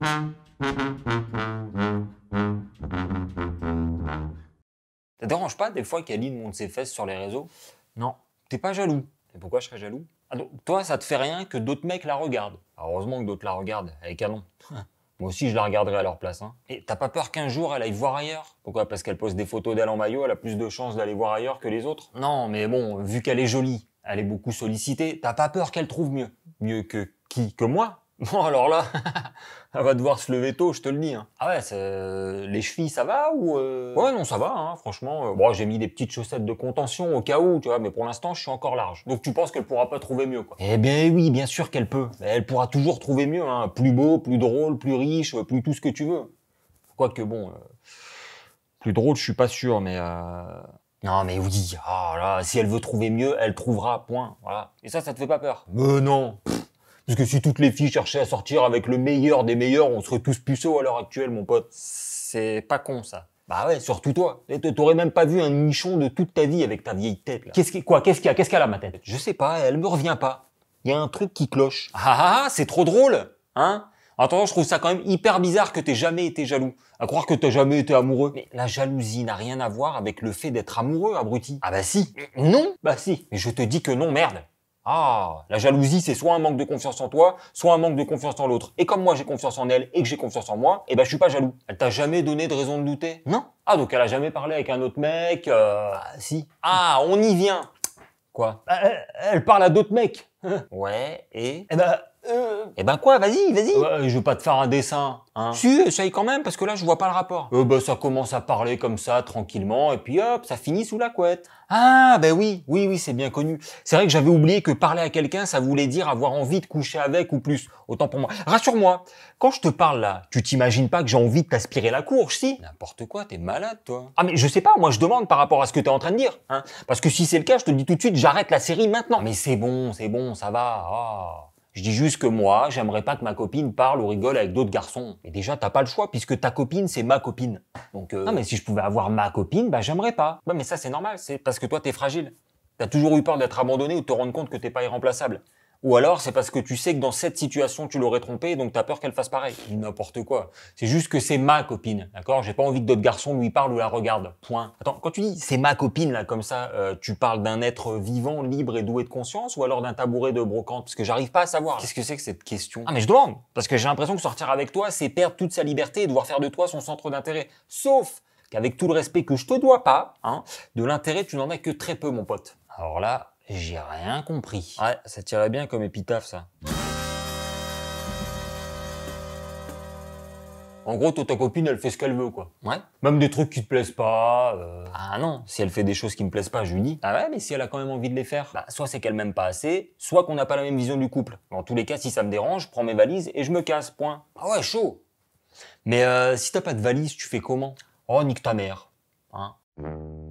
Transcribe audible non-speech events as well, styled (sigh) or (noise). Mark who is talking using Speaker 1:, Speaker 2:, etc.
Speaker 1: Ça dérange pas des fois qu'Aline monte ses fesses sur les réseaux Non. T'es pas jaloux. Et pourquoi je serais jaloux ah, Toi, ça te fait rien que d'autres mecs la regardent. heureusement que d'autres la regardent, Avec un nom. Moi aussi, je la regarderai à leur place. Hein. Et t'as pas peur qu'un jour elle aille voir ailleurs Pourquoi Parce qu'elle pose des photos d'elle en maillot, elle a plus de chances d'aller voir ailleurs que les autres Non, mais bon, vu qu'elle est jolie, elle est beaucoup sollicitée, t'as pas peur qu'elle trouve mieux Mieux que qui Que moi (laughs) Bon, alors là, elle (laughs) va devoir se lever tôt, je te le dis. Hein. Ah ouais, euh, les chevilles, ça va ou euh? Ouais, non, ça va, hein, franchement. Euh, bon, j'ai mis des petites chaussettes de contention au cas où, tu vois, mais pour l'instant, je suis encore large. Donc tu penses qu'elle pourra pas trouver mieux, quoi Eh bien oui, bien sûr qu'elle peut. Elle pourra toujours trouver mieux, hein. Plus beau, plus drôle, plus riche, plus tout ce que tu veux. Quoique, bon, plus drôle, je suis pas sûr, mais... Non mais oui, ah, là, si elle veut trouver mieux, elle trouvera, point. Voilà. Et ça, ça te fait pas peur Mais non parce que si toutes les filles cherchaient à sortir avec le meilleur des meilleurs, on serait tous puceaux à l'heure actuelle, mon pote. C'est pas con, ça. Bah ouais, surtout toi. T'aurais même pas vu un nichon de toute ta vie avec ta vieille tête, là. Qu'est-ce qui, quoi, qu'est-ce qu'il y a, qu'est-ce qu'elle a, ma tête? Je sais pas, elle me revient pas. Il y a un truc qui cloche. Ah ah, ah c'est trop drôle! Hein? En attendant, je trouve ça quand même hyper bizarre que t'aies jamais été jaloux. À croire que t'as jamais été amoureux. Mais la jalousie n'a rien à voir avec le fait d'être amoureux, abruti. Ah bah si. Non. Bah si. Mais je te dis que non, merde. Ah, la jalousie, c'est soit un manque de confiance en toi, soit un manque de confiance en l'autre. Et comme moi j'ai confiance en elle et que j'ai confiance en moi, eh ben je suis pas jaloux. Elle t'a jamais donné de raison de douter Non. Ah donc elle a jamais parlé avec un autre mec euh ah, Si. Ah, on y vient. Quoi elle, euh, euh, elle parle à d'autres mecs. ouais. Et Eh ben euh, eh ben quoi, vas-y, vas-y. je veux pas te faire un dessin. Hein. Si, essaye quand même, parce que là, je vois pas le rapport. Eh ben, ça commence à parler comme ça, tranquillement, et puis hop, ça finit sous la couette. Ah, ben oui, oui, oui, c'est bien connu. C'est vrai que j'avais oublié que parler à quelqu'un, ça voulait dire avoir envie de coucher avec ou plus. Autant pour moi. Rassure-moi, quand je te parle là, tu t'imagines pas que j'ai envie de t'aspirer la courge, si N'importe quoi, t'es malade, toi. Ah, mais je sais pas, moi, je demande par rapport à ce que t'es en train de dire. Hein. Parce que si c'est le cas, je te dis tout de suite, j'arrête la série maintenant. Mais c'est bon, c'est bon, ça va. Oh. Je dis juste que moi, j'aimerais pas que ma copine parle ou rigole avec d'autres garçons. Et déjà, t'as pas le choix puisque ta copine, c'est ma copine. Donc, euh, non, mais si je pouvais avoir ma copine, bah j'aimerais pas. Bah mais ça, c'est normal. C'est parce que toi, t'es fragile. T'as toujours eu peur d'être abandonné ou de te rendre compte que t'es pas irremplaçable. Ou alors, c'est parce que tu sais que dans cette situation, tu l'aurais trompé, donc tu as peur qu'elle fasse pareil. N'importe quoi. C'est juste que c'est ma copine, d'accord J'ai pas envie que d'autres garçons lui parlent ou la regardent. Point. Attends, quand tu dis c'est ma copine, là, comme ça, euh, tu parles d'un être vivant, libre et doué de conscience, ou alors d'un tabouret de brocante Parce que j'arrive pas à savoir. Qu'est-ce que c'est que cette question Ah, mais je demande Parce que j'ai l'impression que sortir avec toi, c'est perdre toute sa liberté et devoir faire de toi son centre d'intérêt. Sauf qu'avec tout le respect que je te dois pas, hein, de l'intérêt, tu n'en as que très peu, mon pote. Alors là, j'ai rien compris. Ouais, ça tirait bien comme épitaphe, ça. En gros, toi, ta copine, elle fait ce qu'elle veut, quoi. Ouais. Même des trucs qui te plaisent pas. Euh. Ah non, si elle fait des choses qui me plaisent pas, je lui dis. Ah ouais, mais si elle a quand même envie de les faire, bah, soit c'est qu'elle m'aime pas assez, soit qu'on n'a pas la même vision du couple. Dans tous les cas, si ça me dérange, je prends mes valises et je me casse, point. Ah ouais, chaud. Mais euh, si t'as pas de valise, tu fais comment Oh, nique ta mère. Hein